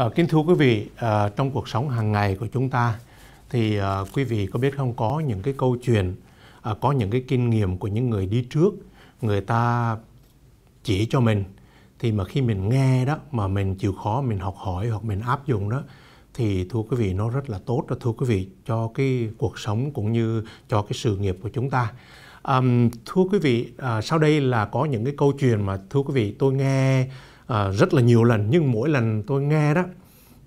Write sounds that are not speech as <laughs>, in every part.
À, kính thưa quý vị, à, trong cuộc sống hàng ngày của chúng ta thì à, quý vị có biết không có những cái câu chuyện, à, có những cái kinh nghiệm của những người đi trước, người ta chỉ cho mình thì mà khi mình nghe đó mà mình chịu khó mình học hỏi hoặc mình áp dụng đó thì thưa quý vị nó rất là tốt đó thưa quý vị cho cái cuộc sống cũng như cho cái sự nghiệp của chúng ta. Um, thưa quý vị, à, sau đây là có những cái câu chuyện mà thưa quý vị tôi nghe à, rất là nhiều lần nhưng mỗi lần tôi nghe đó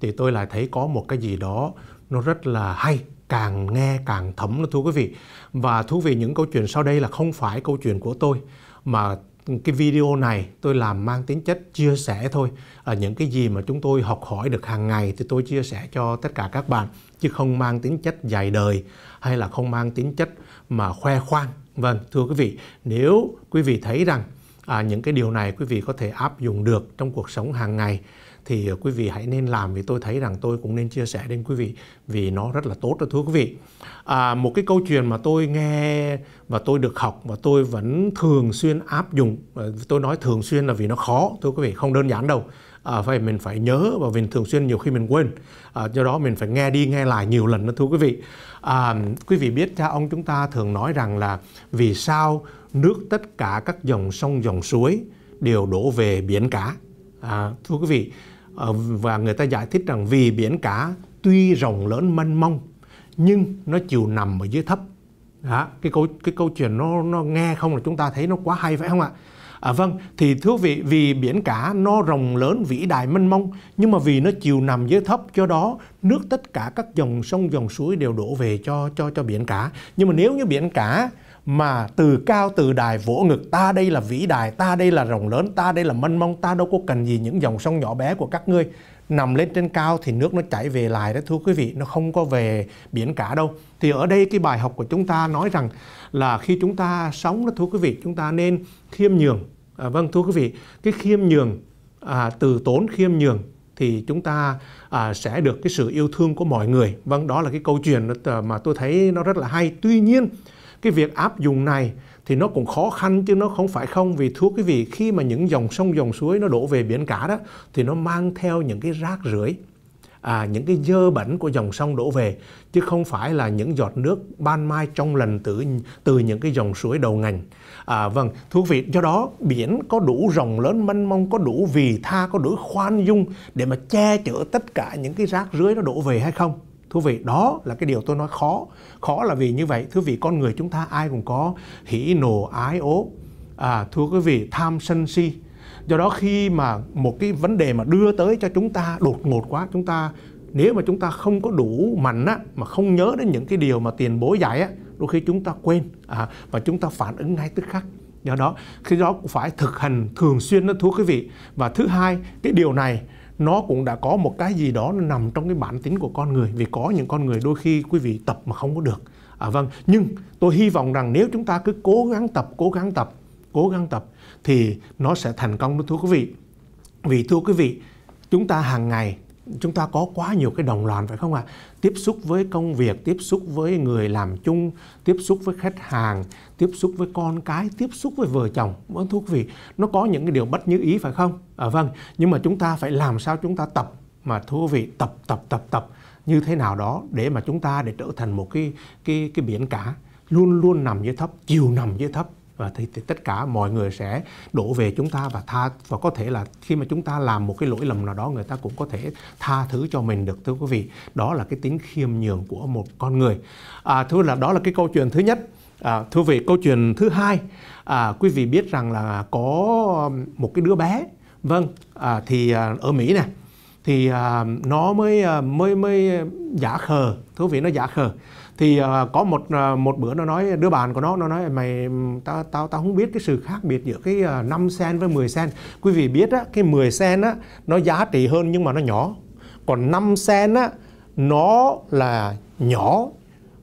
thì tôi lại thấy có một cái gì đó nó rất là hay càng nghe càng thấm nó thưa quý vị và thú vị những câu chuyện sau đây là không phải câu chuyện của tôi mà cái video này tôi làm mang tính chất chia sẻ thôi à, những cái gì mà chúng tôi học hỏi được hàng ngày thì tôi chia sẻ cho tất cả các bạn chứ không mang tính chất dài đời hay là không mang tính chất mà khoe khoang vâng thưa quý vị nếu quý vị thấy rằng à, những cái điều này quý vị có thể áp dụng được trong cuộc sống hàng ngày thì ờ, quý vị hãy nên làm vì tôi thấy rằng tôi cũng nên chia sẻ đến quý vị vì nó rất là tốt đó thưa quý vị à, một cái câu chuyện mà tôi nghe và tôi được học và tôi vẫn thường xuyên áp dụng ờ, tôi nói thường xuyên là vì nó khó thưa quý vị không đơn giản đâu à, phải mình phải nhớ và mình thường xuyên nhiều khi mình quên à, do đó mình phải nghe đi nghe lại nhiều lần đó thưa quý vị à, quý vị biết cha ông chúng ta thường nói rằng là vì sao nước tất cả các dòng sông dòng suối đều đổ về biển cả à, thưa quý vị à, và người ta giải thích rằng vì biển cả tuy rộng lớn mênh mông nhưng nó chịu nằm ở dưới thấp đó, cái câu cái câu chuyện nó nó nghe không là chúng ta thấy nó quá hay phải không ạ À, vâng, thì thưa quý vị, vì biển cả nó rồng lớn vĩ đại mênh mông, nhưng mà vì nó chiều nằm dưới thấp, cho đó nước tất cả các dòng sông, dòng suối đều đổ về cho cho cho biển cả. Nhưng mà nếu như biển cả mà từ cao từ đài vỗ ngực ta đây là vĩ đại, ta đây là rồng lớn, ta đây là mênh mông, ta đâu có cần gì những dòng sông nhỏ bé của các ngươi nằm lên trên cao thì nước nó chảy về lại đó thưa quý vị nó không có về biển cả đâu thì ở đây cái bài học của chúng ta nói rằng là khi chúng ta sống đó thưa quý vị chúng ta nên khiêm nhường à, vâng thưa quý vị cái khiêm nhường à, từ tốn khiêm nhường thì chúng ta à, sẽ được cái sự yêu thương của mọi người vâng đó là cái câu chuyện mà tôi thấy nó rất là hay tuy nhiên cái việc áp dụng này thì nó cũng khó khăn chứ nó không phải không vì thưa quý vị khi mà những dòng sông dòng suối nó đổ về biển cả đó thì nó mang theo những cái rác rưởi à, những cái dơ bẩn của dòng sông đổ về chứ không phải là những giọt nước ban mai trong lần từ từ những cái dòng suối đầu ngành à, vâng thưa quý vị do đó biển có đủ rộng lớn mênh mông có đủ vì tha có đủ khoan dung để mà che chở tất cả những cái rác rưới nó đổ về hay không thưa vị đó là cái điều tôi nói khó khó là vì như vậy thưa vị con người chúng ta ai cũng có hỉ nộ ái ố à, thưa quý vị tham sân si do đó khi mà một cái vấn đề mà đưa tới cho chúng ta đột ngột quá chúng ta nếu mà chúng ta không có đủ mạnh á mà không nhớ đến những cái điều mà tiền bối dạy á đôi khi chúng ta quên à, và chúng ta phản ứng ngay tức khắc do đó khi đó cũng phải thực hành thường xuyên đó thưa quý vị và thứ hai cái điều này nó cũng đã có một cái gì đó nó nằm trong cái bản tính của con người vì có những con người đôi khi quý vị tập mà không có được à vâng nhưng tôi hy vọng rằng nếu chúng ta cứ cố gắng tập cố gắng tập cố gắng tập thì nó sẽ thành công đó thưa quý vị vì thưa quý vị chúng ta hàng ngày chúng ta có quá nhiều cái đồng loạt phải không ạ? À? Tiếp xúc với công việc, tiếp xúc với người làm chung, tiếp xúc với khách hàng, tiếp xúc với con cái, tiếp xúc với vợ chồng. Vâng thưa quý vị, nó có những cái điều bất như ý phải không? À, vâng, nhưng mà chúng ta phải làm sao chúng ta tập mà thưa quý vị tập tập tập tập như thế nào đó để mà chúng ta để trở thành một cái cái cái biển cả luôn luôn nằm dưới thấp, chiều nằm dưới thấp và thì, thì tất cả mọi người sẽ đổ về chúng ta và tha và có thể là khi mà chúng ta làm một cái lỗi lầm nào đó người ta cũng có thể tha thứ cho mình được thưa quý vị đó là cái tính khiêm nhường của một con người à, thưa là đó là cái câu chuyện thứ nhất à, thưa vị câu chuyện thứ hai à, quý vị biết rằng là có một cái đứa bé vâng à, thì à, ở mỹ nè thì à, nó mới à, mới mới giả khờ thưa quý vị nó giả khờ thì uh, có một uh, một bữa nó nói đứa bạn của nó nó nói mày tao tao tao không biết cái sự khác biệt giữa cái uh, ờ, 5 sen với 10 sen quý vị biết á cái 10 sen á nó giá trị hơn nhưng mà nó nhỏ còn 5 sen á nó là nhỏ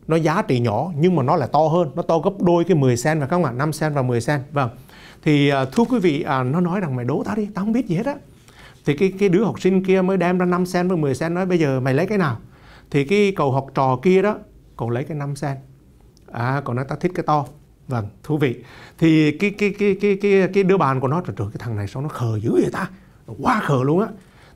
nó giá trị nhỏ nhưng mà nó là to hơn nó to gấp đôi cái 10 sen và các bạn 5 sen và 10 sen vâng thì uh, thưa quý vị à, nó nói rằng mày đố tao đi tao không biết gì hết á thì cái cái đứa học sinh kia mới đem ra 5 sen với 10 sen nói bây giờ mày lấy cái nào thì cái cậu học trò kia đó cậu lấy cái 5 sen à cậu nói tao thích cái to vâng thú vị thì cái cái cái cái cái cái đứa bạn của nó trời trời cái thằng này sao nó khờ dữ vậy ta nó quá khờ luôn á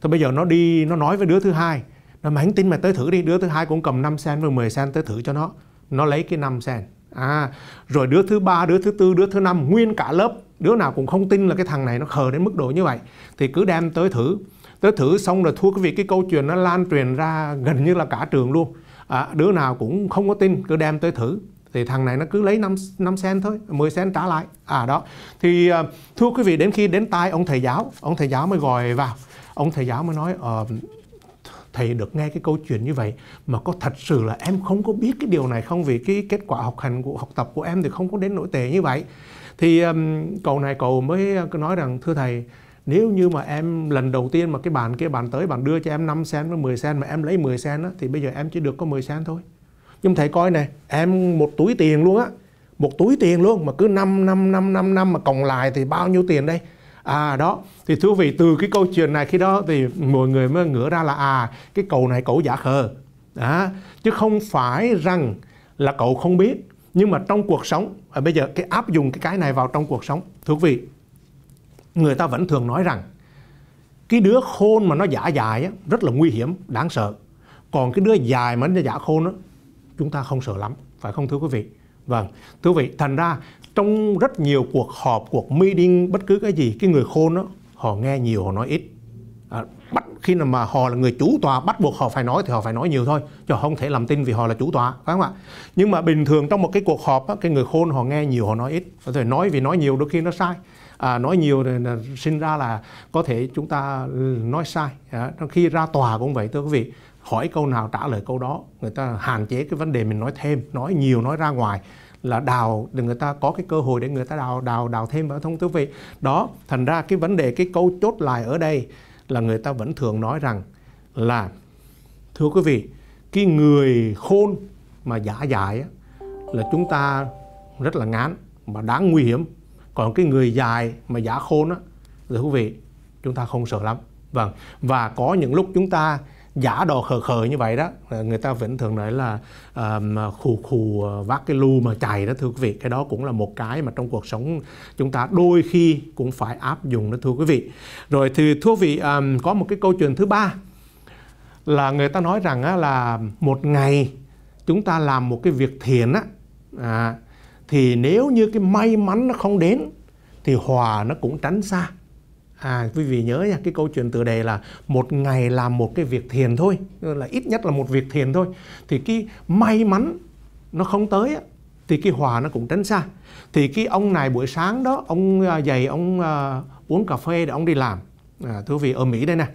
thôi bây giờ nó đi nó nói với đứa thứ hai nó mày tin mày tới thử đi đứa thứ hai cũng cầm 5 sen với 10 sen tới thử cho nó nó lấy cái 5 sen à rồi đứa thứ ba đứa thứ tư đứa thứ năm nguyên cả lớp đứa nào cũng không tin là cái thằng này nó khờ đến mức độ như vậy thì cứ đem tới thử tới thử xong rồi thua quý vị cái câu chuyện nó lan truyền ra gần như là cả trường luôn à, đứa nào cũng không có tin cứ đem tới thử thì thằng này nó cứ lấy 5, 5 sen thôi 10 sen trả lại à đó thì à, thưa quý vị đến khi đến tai ông thầy giáo ông thầy giáo mới gọi vào ông thầy giáo mới nói ờ, thầy được nghe cái câu chuyện như vậy mà có thật sự là em không có biết cái điều này không vì cái kết quả học hành của học tập của em thì không có đến nỗi tệ như vậy thì um, cậu này cậu mới ờ, nói rằng thưa thầy nếu như mà em lần đầu tiên mà cái bàn kia bàn tới bạn đưa cho em 5 sen với 10 sen mà em lấy 10 sen á thì bây giờ em chỉ được có 10 sen thôi nhưng thầy coi này em một túi tiền luôn á một túi tiền luôn mà cứ 5 năm năm năm năm mà cộng lại thì bao nhiêu tiền đây à đó thì thưa vị từ cái câu chuyện này khi đó thì mọi người mới ngửa ra là à cái cầu này cậu giả khờ à, chứ không phải rằng là cậu không biết nhưng mà trong cuộc sống à, bây giờ cái áp dụng cái cái này vào trong cuộc sống thưa vị người ta vẫn thường nói rằng cái đứa khôn mà nó giả dài á, rất là nguy hiểm, đáng sợ. Còn cái đứa dài mà nó giả khôn á, chúng ta không sợ lắm, phải không thưa quý vị? Vâng, thưa quý vị, thành ra trong rất nhiều cuộc họp, cuộc meeting, bất cứ cái gì, cái người khôn đó, họ nghe nhiều, họ nói ít. À, bắt khi nào mà họ là người chủ tòa bắt buộc họ phải nói thì họ phải nói nhiều thôi cho không thể làm tin vì họ là chủ tòa phải không ạ nhưng mà bình thường trong một cái cuộc họp á, cái người khôn họ nghe nhiều họ nói ít có thể nói vì nói nhiều đôi khi nó sai à, nói nhiều rồi là sinh ra là có thể chúng ta nói sai à, khi ra tòa cũng vậy thưa quý vị hỏi câu nào trả lời câu đó người ta hạn chế cái vấn đề mình nói thêm nói nhiều nói ra ngoài là đào để người ta có cái cơ hội để người ta đào đào đào thêm vào thông quý vị đó thành ra cái vấn đề cái câu chốt lại ở đây là người ta vẫn thường nói rằng là thưa quý vị cái người khôn mà giả dại là chúng ta rất là ngán mà đáng nguy hiểm còn cái người dài mà giả khôn á thưa quý vị chúng ta không sợ lắm vâng và có những lúc chúng ta giả đò khờ khờ như vậy đó người ta vẫn thường nói là um, uh, khù khù ờ, vác cái lu mà chạy đó thưa quý vị cái đó cũng là một cái mà trong cuộc sống chúng ta đôi khi cũng phải áp dụng đó thưa quý vị rồi thì thưa quý vị um, có một cái câu chuyện thứ ba là người ta nói rằng á, là một ngày chúng ta làm một cái việc thiện á à, thì nếu như cái may mắn nó không đến thì hòa nó cũng tránh xa à quý vị nhớ nha cái câu chuyện tựa đề là một ngày làm một cái việc thiền thôi là ít nhất là một việc thiền thôi thì cái may mắn nó không tới thì cái hòa nó cũng tránh xa thì cái ông này buổi sáng đó ông à, dậy ông uh, uống cà phê để ông đi làm à, thưa quý vị ở mỹ đây nè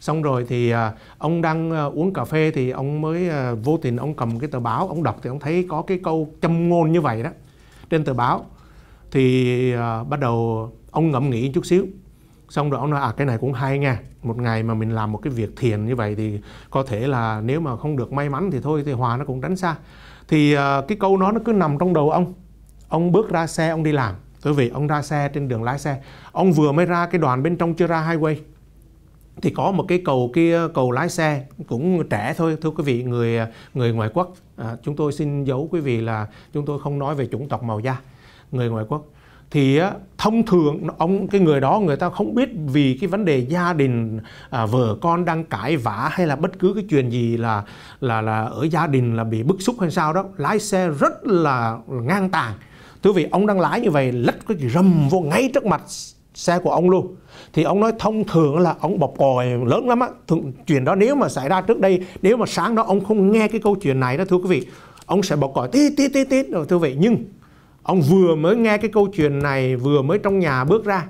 xong rồi thì à, ông đang uống cà phê thì ông mới vô tình ông cầm cái tờ báo ông đọc thì ông thấy có cái câu châm ngôn như vậy đó trên tờ báo thì à, bắt đầu ông ngẫm nghĩ chút xíu xong rồi ông nói à cái này cũng hay nha một ngày mà mình làm một cái việc thiền như vậy thì có thể là nếu mà không được may mắn thì thôi thì hòa nó cũng tránh xa thì à, cái câu nó nó cứ nằm trong đầu ông ông bước ra xe ông đi làm tôi vì ông ra xe trên đường lái xe ông vừa mới ra cái đoàn bên trong chưa ra highway thì có một cái cầu kia cầu lái xe cũng trẻ thôi thưa quý vị người người ngoại quốc à, chúng tôi xin giấu quý vị là chúng tôi không nói về chủng tộc màu da người ngoại quốc thì thông thường ông cái người đó người ta không biết vì cái vấn đề gia đình à, vợ con đang cãi vã hay là bất cứ cái chuyện gì là là là ở gia đình là bị bức xúc hay sao đó lái xe rất là ngang tàng thưa vị ông đang lái như vậy lách cái gì rầm vô ngay trước mặt xe của ông luôn thì ông nói thông thường là ông bọc còi lớn lắm á chuyện đó nếu mà xảy ra trước đây nếu mà sáng đó ông không nghe cái câu chuyện này đó thưa quý vị ông sẽ bọc còi tít tít tít tít rồi thưa quý vị nhưng ông vừa mới nghe cái câu chuyện này vừa mới trong nhà bước ra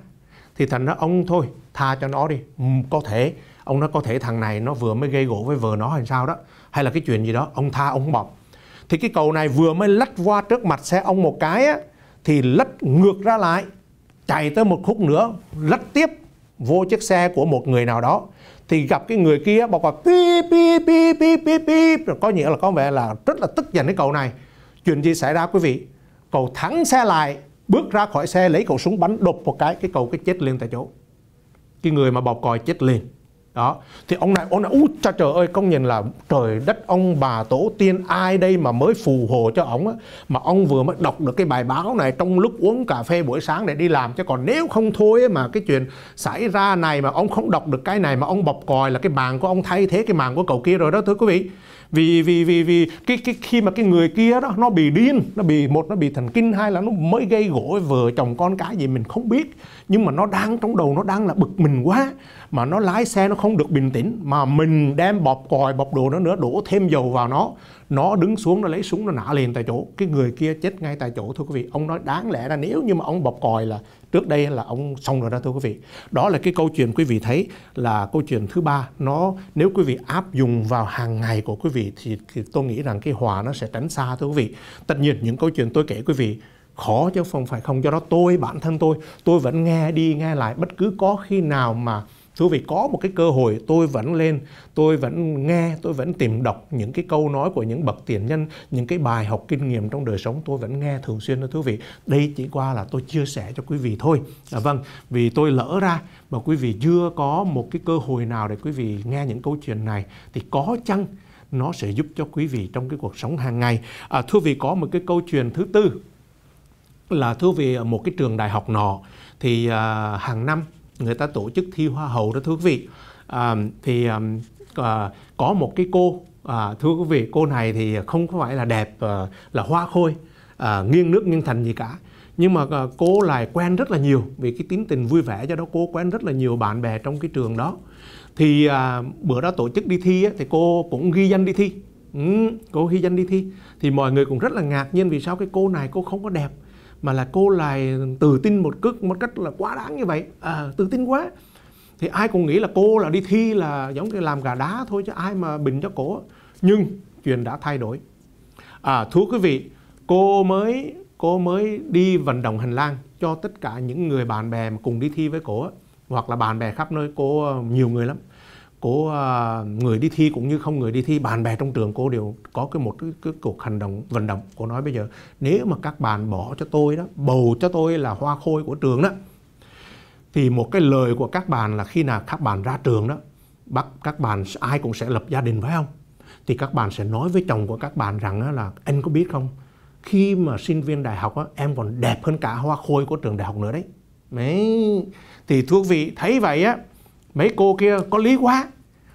thì thành ra ông thôi tha cho nó đi ừ, có thể ông nói có thể thằng này nó vừa mới gây gỗ với vợ nó hay sao đó hay là cái chuyện gì đó ông tha ông bọc thì cái cầu này vừa mới lách qua trước mặt xe ông một cái á, thì lách ngược ra lại chạy tới một khúc nữa lách tiếp vô chiếc xe của một người nào đó thì gặp cái người kia bọc vào pi pi pi pi pi pi rồi có nghĩa là có vẻ là rất là tức giận cái cậu này chuyện gì xảy ra quý vị cậu thắng xe lại bước ra khỏi xe lấy khẩu súng bắn đột một cái cái cậu cái chết liền tại chỗ cái người mà bọc còi chết liền đó thì ông này ông nói út cha trời ơi công nhận là trời đất ông bà tổ tiên ai đây mà mới phù hộ cho ông á mà ông vừa mới đọc được cái bài báo này trong lúc uống cà phê buổi sáng để đi làm chứ còn nếu không thôi mà cái chuyện xảy ra này mà ông không đọc được cái này mà ông bọc còi là cái màng của ông thay thế cái màn của cậu kia rồi đó thưa quý vị vì vì vì vì cái cái khi mà cái người kia đó nó bị điên nó bị một nó bị thần kinh hai là nó mới gây gỗ vợ chồng con cái gì mình không biết nhưng mà nó đang trong đầu nó đang là bực mình quá mà nó lái xe nó không không được bình tĩnh mà mình đem bọc còi bọc đồ nó nữa đổ thêm dầu vào nó nó đứng xuống nó lấy súng nó nã liền tại chỗ cái người kia chết ngay tại chỗ thưa quý vị ông nói đáng lẽ là nếu như mà ông bọc còi là trước đây là ông xong rồi đó thưa quý vị đó là cái câu chuyện quý vị thấy là câu chuyện thứ ba nó nếu quý vị áp dụng vào hàng ngày của quý vị thì, thì tôi nghĩ rằng cái hòa nó sẽ tránh xa thưa quý vị tất nhiên những câu chuyện tôi kể quý vị khó chứ không phải không do đó tôi bản thân tôi tôi vẫn nghe đi nghe lại bất cứ có khi nào mà thưa vị có một cái cơ hội tôi vẫn lên tôi vẫn nghe tôi vẫn tìm đọc những cái câu nói của những bậc tiền nhân những cái bài học kinh nghiệm trong đời sống tôi vẫn nghe thường xuyên đó thưa vị đây chỉ qua là tôi chia sẻ cho quý vị thôi à, vâng vì tôi lỡ ra mà quý vị chưa có một cái cơ hội nào để quý vị nghe những câu chuyện này thì có chăng nó sẽ giúp cho quý vị trong cái cuộc sống hàng ngày à, thưa vị có một cái câu chuyện thứ tư là thưa vị một cái trường đại học nọ thì à, hàng năm người ta tổ chức thi hoa hậu đó thưa quý vị à, thì à, à có một cái cô à, thưa quý vị cô này thì không phải là đẹp à, là hoa khôi à, nghiêng nước nghiêng thành gì cả nhưng mà à, cô lại quen rất là nhiều vì cái tính tình vui vẻ cho đó cô quen rất là nhiều bạn bè trong cái trường đó thì à, bữa đó tổ chức đi thi á, thì cô cũng ghi danh đi thi ừ, cô ghi danh đi thi thì mọi người cũng rất là ngạc nhiên vì sao cái cô này cô không có đẹp mà là cô lại tự tin một cước một cách là quá đáng như vậy à, tự tin quá thì ai cũng nghĩ là cô là đi thi là giống như làm gà đá thôi chứ ai mà bình cho cổ nhưng chuyện đã thay đổi à, thưa quý vị cô mới cô mới đi vận động hành lang cho tất cả những người bạn bè mà cùng đi thi với cổ hoặc là bạn bè khắp nơi cô nhiều người lắm của à, người đi thi cũng như không người đi thi bạn bè trong trường cô đều có cái một cái, cái cuộc hành động vận động cô nói bây giờ nếu mà các bạn bỏ cho tôi đó bầu cho tôi là hoa khôi của trường đó thì một cái lời của các bạn là khi nào các bạn ra trường đó bắt các bạn ai cũng sẽ lập gia đình phải không thì các bạn sẽ nói với chồng của các bạn rằng là anh có biết không khi mà sinh viên đại học á, em còn đẹp hơn cả hoa khôi của trường đại học nữa đấy đấy thì thưa quý vị thấy vậy á mấy cô kia có lý quá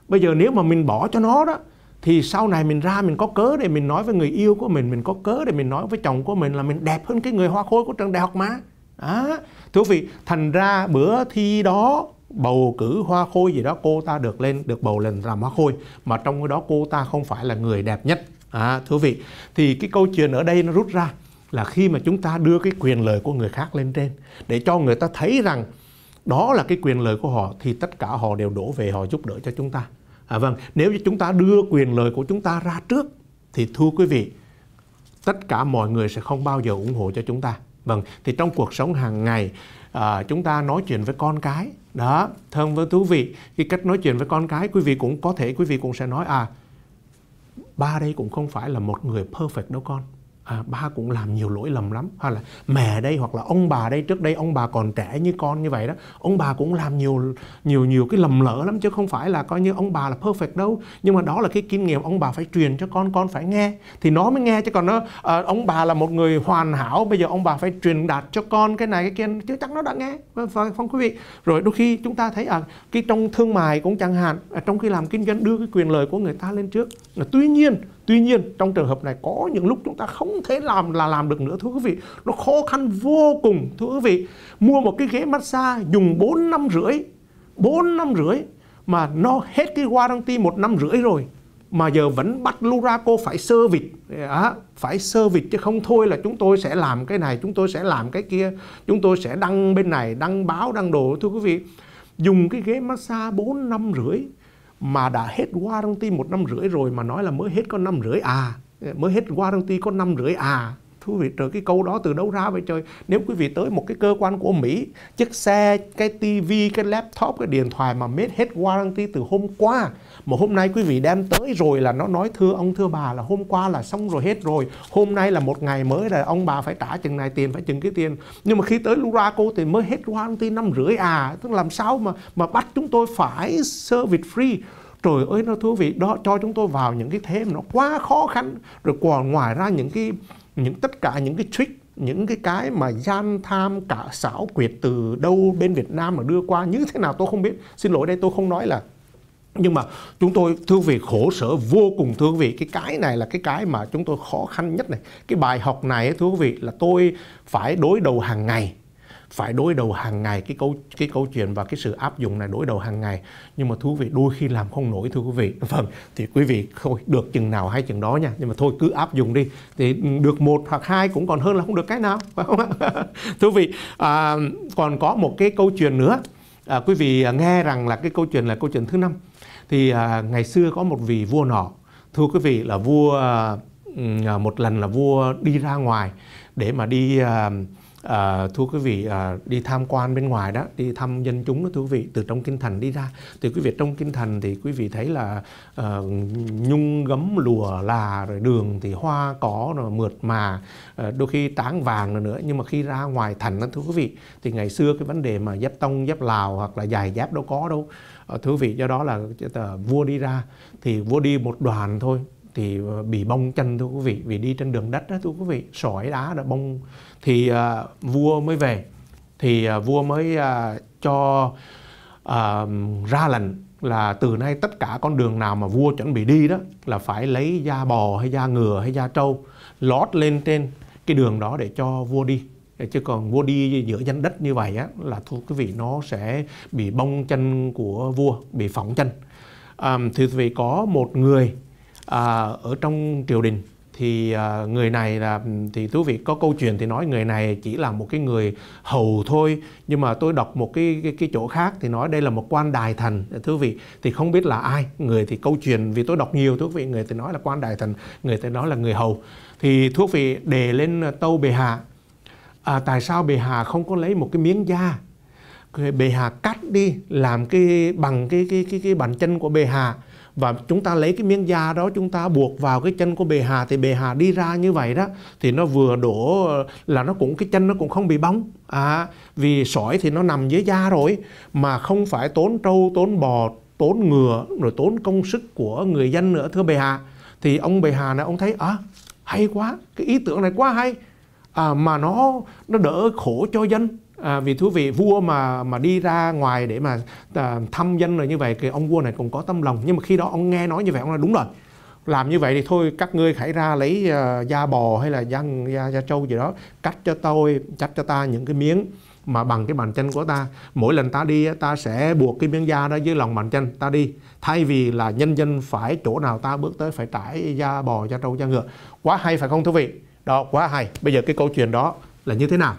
bây giờ nếu mà mình bỏ cho nó đó thì sau này mình ra mình có cớ để mình nói với người yêu của mình mình có cớ để mình nói với chồng của mình là mình đẹp hơn cái người hoa khôi của trường đại học mà À, thưa quý vị thành ra bữa thi đó bầu cử hoa khôi gì đó cô ta được lên được bầu lên làm hoa khôi mà trong cái đó cô ta không phải là người đẹp nhất à, thưa vị thì cái câu chuyện ở đây nó rút ra là khi mà chúng ta đưa cái quyền lời của người khác lên trên để cho người ta thấy rằng đó là cái quyền lợi của họ thì tất cả họ đều đổ về họ giúp đỡ cho chúng ta à, vâng nếu như chúng ta đưa quyền lợi của chúng ta ra trước thì thưa quý vị tất cả mọi người sẽ không bao giờ ủng hộ cho chúng ta vâng thì trong cuộc sống hàng ngày à, chúng ta nói chuyện với con cái đó thân với thú vị khi cách nói chuyện với con cái quý vị cũng có thể quý vị cũng sẽ nói à ba đây cũng không phải là một người perfect đâu con à, ba cũng làm nhiều lỗi lầm lắm hoặc là mẹ đây hoặc là ông bà đây trước đây ông bà còn trẻ như con như vậy đó ông bà cũng làm nhiều nhiều nhiều cái lầm lỡ lắm chứ không phải là coi như ông bà là perfect đâu nhưng mà đó là cái kinh nghiệm ông bà phải truyền cho con con phải nghe thì nó mới nghe chứ còn nó à, ông bà là một người hoàn hảo bây giờ ông bà phải truyền đạt cho con cái này cái kia chứ chắc nó đã nghe phải không vâng, vâng, vâng, quý vị rồi đôi khi chúng ta thấy à cái trong thương mại cũng chẳng hạn à, trong khi làm kinh doanh đưa cái quyền lợi của người ta lên trước à, tuy nhiên Tuy nhiên trong trường hợp này có những lúc chúng ta không thể làm là làm được nữa thưa quý vị Nó khó khăn vô cùng thưa quý vị Mua một cái ghế massage dùng 4 năm rưỡi 4 năm rưỡi mà nó hết cái warranty một năm rưỡi rồi mà giờ vẫn bắt Luraco phải sơ service à, phải sơ service chứ không thôi là chúng tôi sẽ làm cái này chúng tôi sẽ làm cái kia chúng tôi sẽ đăng bên này đăng báo đăng đồ thưa quý vị dùng cái ghế massage 4 năm rưỡi mà đã hết warranty một năm rưỡi rồi mà nói là mới hết có năm rưỡi à mới hết warranty có năm rưỡi à quý vị trời cái câu đó từ đâu ra vậy trời nếu quý vị tới một cái cơ quan của Mỹ chiếc xe cái tivi cái laptop cái điện thoại mà made hết warranty từ hôm qua mà hôm nay quý vị đem tới rồi là nó nói thưa ông thưa bà là hôm qua là xong rồi hết rồi hôm nay là một ngày mới là ông bà phải trả chừng này tiền phải chừng cái tiền nhưng mà khi tới cô thì mới hết warranty năm rưỡi à tức làm sao mà mà bắt chúng tôi phải service free trời ơi nó thú vị đó cho chúng tôi vào những cái thế mà nó quá khó khăn rồi còn ngoài ra những cái những tất cả những cái trick những cái cái mà gian tham cả xảo quyệt từ đâu bên Việt Nam mà đưa qua như thế nào tôi không biết xin lỗi đây tôi không nói là nhưng mà chúng tôi thưa vị khổ sở vô cùng thưa vị cái cái này là cái cái mà chúng tôi khó khăn nhất này cái bài học này thưa vị là tôi phải đối đầu hàng ngày phải đối đầu hàng ngày cái câu cái câu chuyện và cái sự áp dụng này đối đầu hàng ngày nhưng mà thú vị đôi khi làm không nổi thưa quý vị <laughs> vâng thì quý vị thôi được chừng nào hay chừng đó nha nhưng mà thôi cứ áp dụng đi thì được một hoặc hai cũng còn hơn là không được cái nào phải không ạ <laughs> thú vị à, còn có một cái câu chuyện nữa à, quý vị nghe rằng là cái câu chuyện là câu chuyện thứ năm thì à, ngày xưa có một vị vua nọ thưa quý vị là vua à, một lần là vua đi ra ngoài để mà đi à, À, thưa quý vị à, đi tham quan bên ngoài đó đi thăm dân chúng đó thưa quý vị từ trong kinh thành đi ra từ quý vị trong kinh thành thì quý vị thấy là à, nhung gấm lùa là rồi đường thì hoa có rồi mượt mà à, đôi khi tráng vàng rồi nữa nhưng mà khi ra ngoài thành đó thưa quý vị thì ngày xưa cái vấn đề mà giáp tông giáp lào hoặc là dài giáp đâu có đâu à, thưa quý vị do đó là vua đi ra thì vua đi một đoàn thôi thì ờ, bị bong chân thưa quý vị vì đi trên đường đất đó thưa quý vị sỏi đá đã bong thì à, vua mới về thì à, vua mới à, cho à, ra lệnh là từ nay tất cả con đường nào mà vua chuẩn bị đi đó là phải lấy da bò hay da ngựa hay da trâu lót lên trên cái đường đó để cho vua đi chứ còn vua đi giữa danh đất như vậy á, là thưa quý vị nó sẽ bị bong chân của vua bị phỏng chân à, thì vì có một người à, ở trong triều đình thì à, người này là ừ, thì tú vị có câu chuyện thì nói người này chỉ là một cái người hầu thôi nhưng mà tôi đọc một cái cái, cái chỗ khác thì nói đây là một quan đài thần thú vị thì không biết là ai người thì câu chuyện vì tôi đọc nhiều thú vị người thì nói là quan đài thần người thì nói là người hầu thì thú vị đề lên à, tâu bề hạ à, tại sao bề hạ không có lấy một cái miếng da bề hạ cắt đi làm cái bằng cái cái cái cái bàn chân của bề hạ và chúng ta lấy cái miếng da đó chúng ta buộc vào cái chân của bề hà thì bề hà đi ra như vậy đó thì nó vừa đổ là nó cũng cái chân nó cũng không bị bóng à vì sỏi thì nó nằm dưới da rồi mà không phải tốn trâu tốn bò tốn ngựa rồi tốn công sức của người dân nữa thưa bề hà thì ông bề hà này ông thấy à hay quá cái ý tưởng này quá hay à, mà nó nó đỡ khổ cho dân À, vì thú vị vua mà mà đi ra ngoài để mà à, thăm dân rồi như vậy thì ông vua này cũng có tâm lòng nhưng mà khi đó ông nghe nói như vậy ông nói đúng rồi làm như vậy thì thôi các ngươi hãy ra lấy uh, da bò hay là da, da da trâu gì đó cắt cho tôi cắt cho ta những cái miếng mà bằng cái bàn chân của ta mỗi lần ta đi ta sẽ buộc cái miếng da đó dưới lòng bàn chân ta đi thay vì là nhân dân phải chỗ nào ta bước tới phải trải da bò da trâu da ngựa quá hay phải không thú vị đó quá hay bây giờ cái câu chuyện đó là như thế nào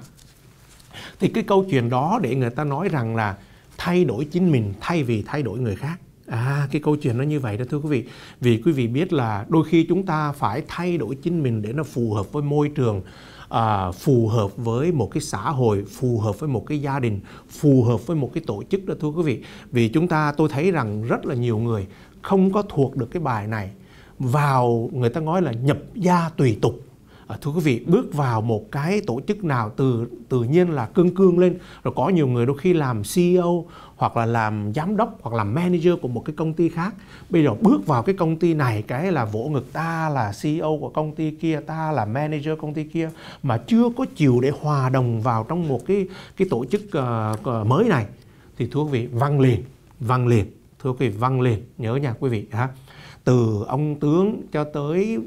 thì cái câu chuyện đó để người ta nói rằng là thay đổi chính mình thay vì thay đổi người khác à cái câu chuyện nó như vậy đó thưa quý vị vì quý vị biết là đôi khi chúng ta phải thay đổi chính mình để nó phù hợp với môi trường à, phù hợp với một cái xã hội phù hợp với một cái gia đình phù hợp với một cái tổ chức đó thưa quý vị vì chúng ta tôi thấy rằng rất là nhiều người không có thuộc được cái bài này vào người ta nói là nhập gia tùy tục à, thưa quý vị bước vào một cái tổ chức nào từ tự nhiên là cương cương lên rồi có nhiều người đôi khi làm CEO hoặc là làm giám đốc hoặc làm manager của một cái công ty khác bây giờ bước vào cái công ty này cái là vỗ ngực ta là CEO của công ty kia ta là manager công ty kia mà chưa có chịu để hòa đồng vào trong một cái cái tổ chức uh, mới này thì thưa quý vị văng liền văng liền thưa quý vị văng liền nhớ nha quý vị ha từ ông tướng cho tới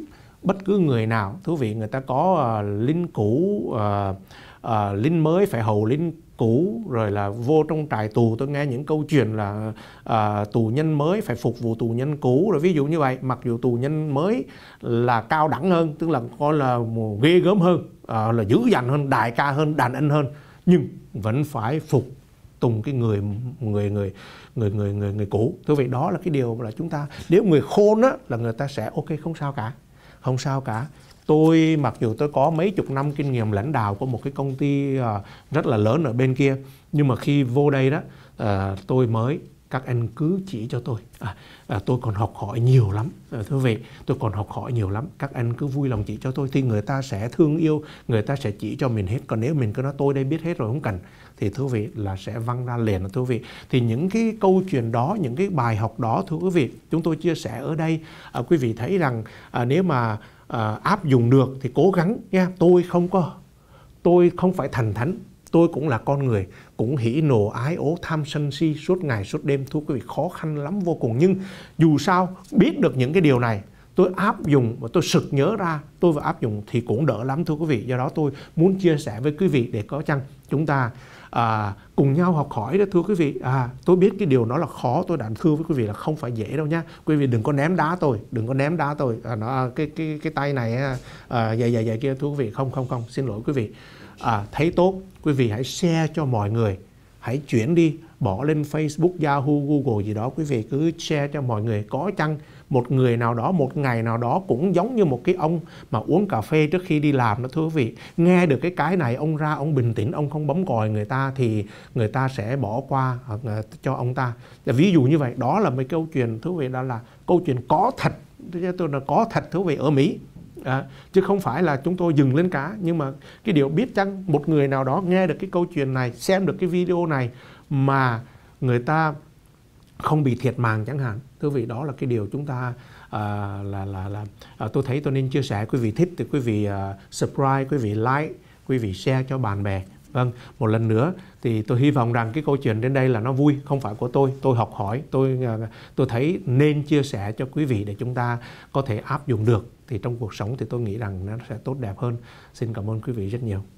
bất cứ người nào thú vị người ta có uh, ờ, linh cũ uh, ờ, uh, ờ, linh mới phải hầu linh cũ rồi là vô trong trại tù tôi nghe những câu chuyện là uh, tù nhân mới phải phục vụ tù nhân cũ rồi ví dụ như vậy mặc dù tù nhân mới là cao đẳng hơn tức là coi là ghê gớm hơn uh, là dữ dằn hơn đại ca hơn đàn anh hơn nhưng vẫn phải phục tùng cái người người người người người người người cũ thưa vị đó là cái điều là chúng ta nếu người khôn á là người ta sẽ ok không sao cả không sao cả tôi mặc dù tôi có mấy chục năm kinh nghiệm lãnh đạo của một cái công ty ờ, rất là lớn ở bên kia nhưng mà khi vô đây đó ờ, tôi mới các anh cứ chỉ cho tôi à, à, tôi còn học hỏi nhiều lắm à, thưa vị tôi còn học hỏi nhiều lắm các anh cứ vui lòng chỉ cho tôi thì người ta sẽ thương yêu người ta sẽ chỉ cho mình hết còn nếu mình cứ nói tôi đây biết hết rồi không cần thì thưa vị là sẽ văng ra liền thưa vị thì những cái câu chuyện đó những cái bài học đó thưa quý vị chúng tôi chia sẻ ở đây à, quý vị thấy rằng à, nếu mà à, áp dụng được thì cố gắng nha tôi không có tôi không phải thành thánh tôi cũng là con người cũng hỉ nộ ái ố tham sân si suốt ngày suốt đêm thưa quý vị khó khăn lắm vô cùng nhưng dù sao biết được những cái điều này tôi áp dụng và tôi sực nhớ ra tôi và áp dụng thì cũng đỡ lắm thưa quý vị do đó tôi muốn chia sẻ với quý vị để có chăng chúng ta à, cùng nhau học hỏi đó thưa quý vị à, tôi biết cái điều đó là khó tôi đã thưa với quý vị là không phải dễ đâu nhá quý vị đừng có ném đá tôi đừng có ném đá tôi à, nó à, cái cái cái tay này à, dài dài dài kia thưa quý vị không không không xin lỗi quý vị à, thấy tốt quý vị hãy share cho mọi người hãy chuyển đi bỏ lên Facebook Yahoo Google gì đó quý vị cứ share cho mọi người có chăng một người nào đó một ngày nào đó cũng giống như một cái ông mà uống cà phê trước khi đi làm đó thưa quý vị nghe được cái cái này ông ra ông bình tĩnh ông không bấm còi người ta thì người ta sẽ bỏ qua ờ, ờ, cho ông ta ví dụ như vậy đó là mấy câu chuyện thưa quý vị đó là câu chuyện có thật tôi là có thật thưa quý vị ở Mỹ à, chứ không phải là chúng tôi dừng lên cá nhưng mà cái điều biết chăng một người nào đó nghe được cái câu chuyện này xem được cái video này mà người ta không bị thiệt mạng chẳng hạn thưa vị đó là cái điều chúng ta à, là là là à, tôi thấy tôi nên chia sẻ quý vị thích thì quý vị à, subscribe quý vị like quý vị share cho bạn bè vâng một lần nữa thì tôi hy vọng rằng cái câu chuyện đến đây là nó vui không phải của tôi tôi học hỏi tôi à, tôi thấy nên chia sẻ cho quý vị để chúng ta có thể áp dụng được thì trong cuộc sống thì tôi nghĩ rằng nó sẽ tốt đẹp hơn xin cảm ơn quý vị rất nhiều